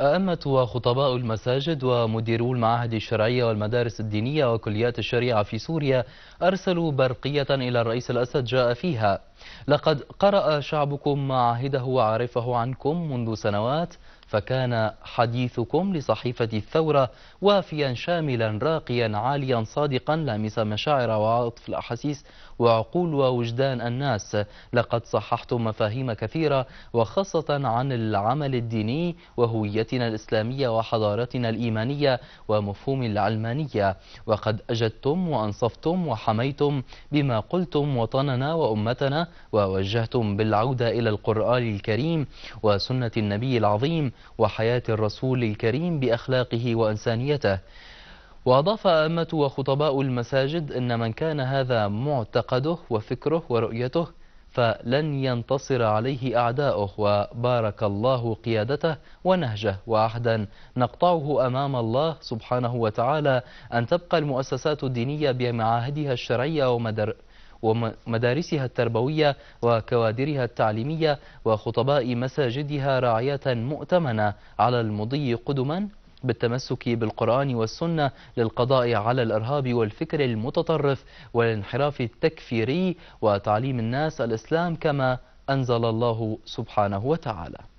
أئمة وخطباء المساجد ومديرو المعاهد الشرعية والمدارس الدينية وكليات الشريعة في سوريا أرسلوا برقية إلى الرئيس الأسد جاء فيها لقد قرأ شعبكم معاهده وعرفه عنكم منذ سنوات فكان حديثكم لصحيفة الثورة وافيا شاملا راقيا عاليا صادقا لامس مشاعر وعاطف الأحاسيس وعقول ووجدان الناس لقد صححتم مفاهيم كثيرة وخاصة عن العمل الديني وهوية هويتنا الإسلامية وحضارتنا الإيمانية ومفهوم العلمانية وقد أجدتم وأنصفتم وحميتم بما قلتم وطننا وأمتنا ووجهتم بالعودة إلى القرآن الكريم وسنة النبي العظيم وحياة الرسول الكريم بأخلاقه وإنسانيته وأضاف أئمة وخطباء المساجد أن من كان هذا معتقده وفكره ورؤيته فلن ينتصر عليه أعداؤه وبارك الله قيادته ونهجه وعهدا نقطعه أمام الله سبحانه وتعالى أن تبقى المؤسسات الدينية بمعاهدها الشرعية ومدر ومدارسها التربوية وكوادرها التعليمية وخطباء مساجدها راعية مؤتمنة على المضي قدما بالتمسك بالقرآن والسنة للقضاء على الإرهاب والفكر المتطرف والانحراف التكفيري وتعليم الناس الإسلام كما أنزل الله سبحانه وتعالى